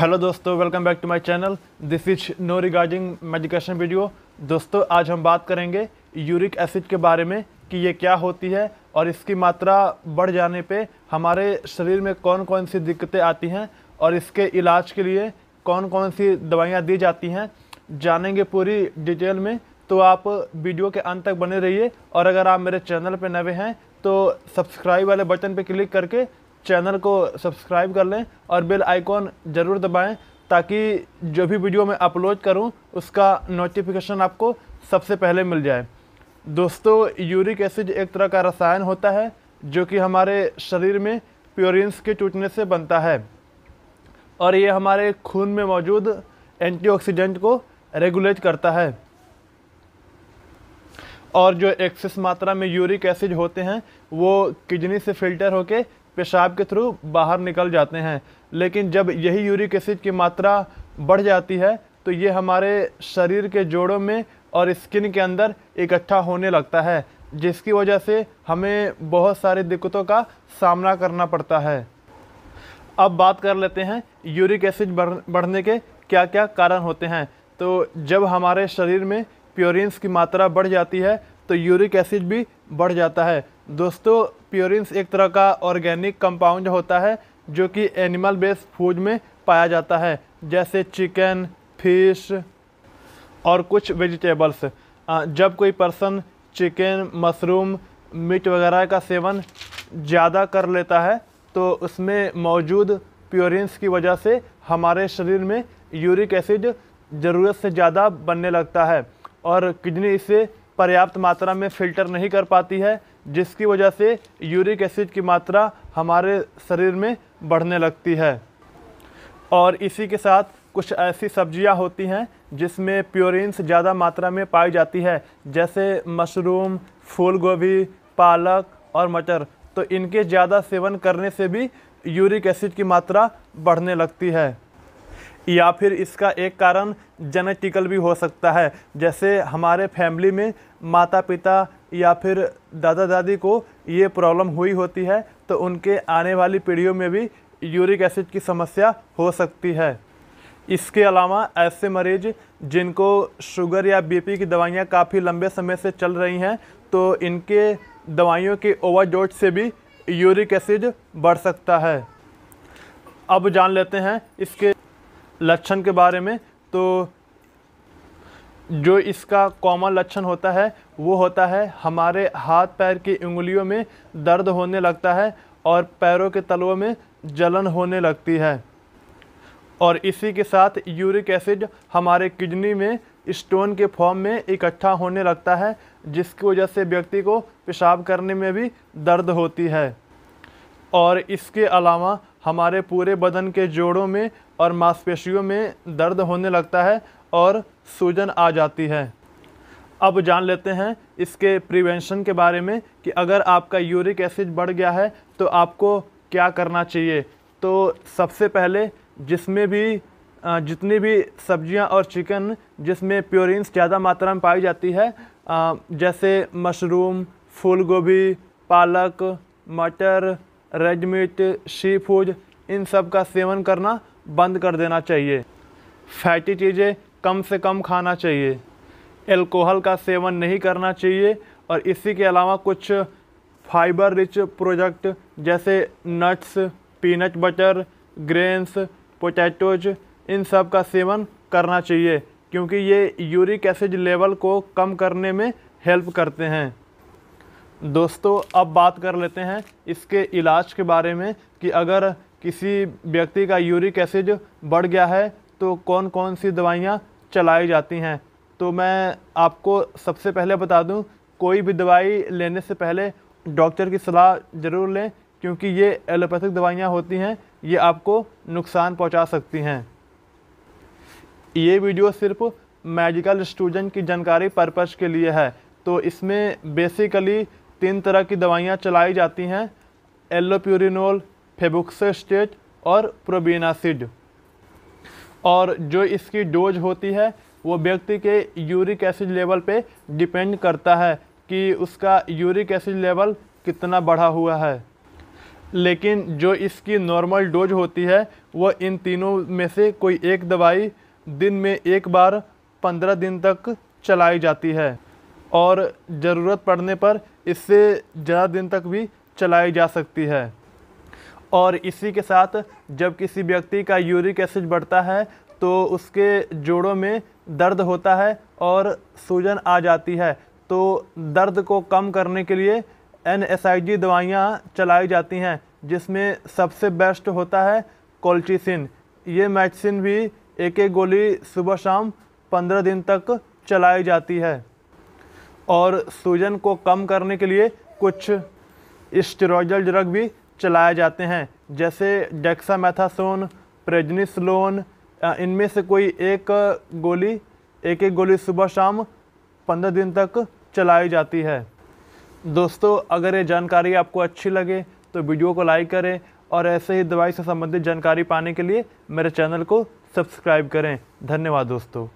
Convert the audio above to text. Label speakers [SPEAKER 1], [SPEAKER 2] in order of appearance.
[SPEAKER 1] hello दोस्तों welcome back to my channel this is no regarding medication video दोस्तों आज हम बात करेंगे यूरिक एसिड के बारे में कि ये क्या होती है और इसकी मात्रा बढ़ जाने पे हमारे शरीर में कौन कौन सी दिक्कतें आती हैं और इसके इलाज के लिए कौन कौन सी दवाइयाँ दी जाती हैं जानेंगे पूरी डिटेल में तो आप वीडियो के अंत तक बने रहिए और अगर आप मेरे चैनल पर नवे हैं तो सब्सक्राइब वाले बटन पर क्लिक करके चैनल को सब्सक्राइब कर लें और बेल आइकॉन ज़रूर दबाएं ताकि जो भी वीडियो मैं अपलोड करूं उसका नोटिफिकेशन आपको सबसे पहले मिल जाए दोस्तों यूरिक एसिड एक तरह का रसायन होता है जो कि हमारे शरीर में प्योरिन्स के टूटने से बनता है और ये हमारे खून में मौजूद एंटीऑक्सीडेंट को रेगुलेट करता है और जो एक्सेस मात्रा में यूरिक एसिड होते हैं वो किडनी से फिल्टर होके पेशाब के थ्रू बाहर निकल जाते हैं लेकिन जब यही यूरिक एसिड की मात्रा बढ़ जाती है तो ये हमारे शरीर के जोड़ों में और स्किन के अंदर इकट्ठा होने लगता है जिसकी वजह से हमें बहुत सारी दिक्कतों का सामना करना पड़ता है अब बात कर लेते हैं यूरिक एसिड बढ़ने के क्या क्या कारण होते हैं तो जब हमारे शरीर में प्योरिन्स की मात्रा बढ़ जाती है तो यूरिक एसिड भी बढ़ जाता है दोस्तों प्योरिन्स एक तरह का ऑर्गेनिक कंपाउंड होता है जो कि एनिमल बेस्ड फूड में पाया जाता है जैसे चिकन फिश और कुछ वेजिटेबल्स जब कोई पर्सन चिकन मशरूम मीट वगैरह का सेवन ज़्यादा कर लेता है तो उसमें मौजूद प्योरिन्स की वजह से हमारे शरीर में यूरिक एसिड ज़रूरत से ज़्यादा बनने लगता है और किडनी इसे पर्याप्त मात्रा में फिल्टर नहीं कर पाती है जिसकी वजह से यूरिक एसिड की मात्रा हमारे शरीर में बढ़ने लगती है और इसी के साथ कुछ ऐसी सब्जियां होती हैं जिसमें प्योरिन्स ज़्यादा मात्रा में पाई जाती है जैसे मशरूम फूल गोभी पालक और मटर तो इनके ज़्यादा सेवन करने से भी यूरिक एसिड की मात्रा बढ़ने लगती है या फिर इसका एक कारण जेनेटिकल भी हो सकता है जैसे हमारे फैमिली में माता पिता या फिर दादा दादी को ये प्रॉब्लम हुई होती है तो उनके आने वाली पीढ़ियों में भी यूरिक एसिड की समस्या हो सकती है इसके अलावा ऐसे मरीज जिनको शुगर या बीपी की दवाइयाँ काफ़ी लंबे समय से चल रही हैं तो इनके दवाइयों के ओवरडोज से भी यूरिक एसिड बढ़ सकता है अब जान लेते हैं इसके लक्षण के बारे में तो जो इसका कॉमन लक्षण होता है वो होता है हमारे हाथ पैर की उंगलियों में दर्द होने लगता है और पैरों के तलवों में जलन होने लगती है और इसी के साथ यूरिक एसिड हमारे किडनी में स्टोन के फॉर्म में इकट्ठा होने लगता है जिसकी वजह से व्यक्ति को पेशाब करने में भी दर्द होती है और इसके अलावा हमारे पूरे बदन के जोड़ों में और मांसपेशियों में दर्द होने लगता है और सूजन आ जाती है अब जान लेते हैं इसके प्रिवेंशन के बारे में कि अगर आपका यूरिक एसिड बढ़ गया है तो आपको क्या करना चाहिए तो सबसे पहले जिसमें भी जितनी भी सब्जियां और चिकन जिसमें प्योरिन्स ज़्यादा मात्रा में पाई जाती है जैसे मशरूम फूल गोभी पालक मटर रेड मीट सी फूड इन सब का सेवन करना बंद कर देना चाहिए फैटी चीज़ें कम से कम खाना चाहिए एल्कोहल का सेवन नहीं करना चाहिए और इसी के अलावा कुछ फाइबर रिच प्रोडक्ट जैसे nuts peanut butter grains potatoes इन सब का सेवन करना चाहिए क्योंकि ये यूरिक एसिड लेवल को कम करने में हेल्प करते हैं दोस्तों अब बात कर लेते हैं इसके इलाज के बारे में कि अगर किसी व्यक्ति का यूरिक एसिड बढ़ गया है तो कौन कौन सी दवाइयाँ चलाई जाती हैं तो मैं आपको सबसे पहले बता दूं कोई भी दवाई लेने से पहले डॉक्टर की सलाह ज़रूर लें क्योंकि ये एलोपैथिक दवाइयाँ होती हैं ये आपको नुकसान पहुँचा सकती हैं ये वीडियो सिर्फ मेडिकल स्टूडेंट की जानकारी पर्पज़ के लिए है तो इसमें बेसिकली तीन तरह की दवाइयाँ चलाई जाती हैं एलोप्यूरिनोल फेबुक्सेस्टेट और प्रोबीनासिड और जो इसकी डोज होती है वो व्यक्ति के यूरिक एसिड लेवल पे डिपेंड करता है कि उसका यूरिक एसिड लेवल कितना बढ़ा हुआ है लेकिन जो इसकी नॉर्मल डोज होती है वो इन तीनों में से कोई एक दवाई दिन में एक बार पंद्रह दिन तक चलाई जाती है और ज़रूरत पड़ने पर इससे ज़्यादा दिन तक भी चलाई जा सकती है और इसी के साथ जब किसी व्यक्ति का यूरिक एसिड बढ़ता है तो उसके जोड़ों में दर्द होता है और सूजन आ जाती है तो दर्द को कम करने के लिए एन एस आई जी दवाइयाँ चलाई जाती हैं जिसमें सबसे बेस्ट होता है कोल्चिसिन ये मेडिसिन भी एक एक गोली सुबह शाम पंद्रह दिन तक चलाई जाती है और सूजन को कम करने के लिए कुछ स्टेरॉयडल ड्रग भी चलाए जाते हैं जैसे डेक्सामेथासोन प्रेजनिसलोन इनमें से कोई एक गोली एक एक गोली सुबह शाम पंद्रह दिन तक चलाई जाती है दोस्तों अगर ये जानकारी आपको अच्छी लगे तो वीडियो को लाइक करें और ऐसे ही दवाई से संबंधित जानकारी पाने के लिए मेरे चैनल को सब्सक्राइब करें धन्यवाद दोस्तों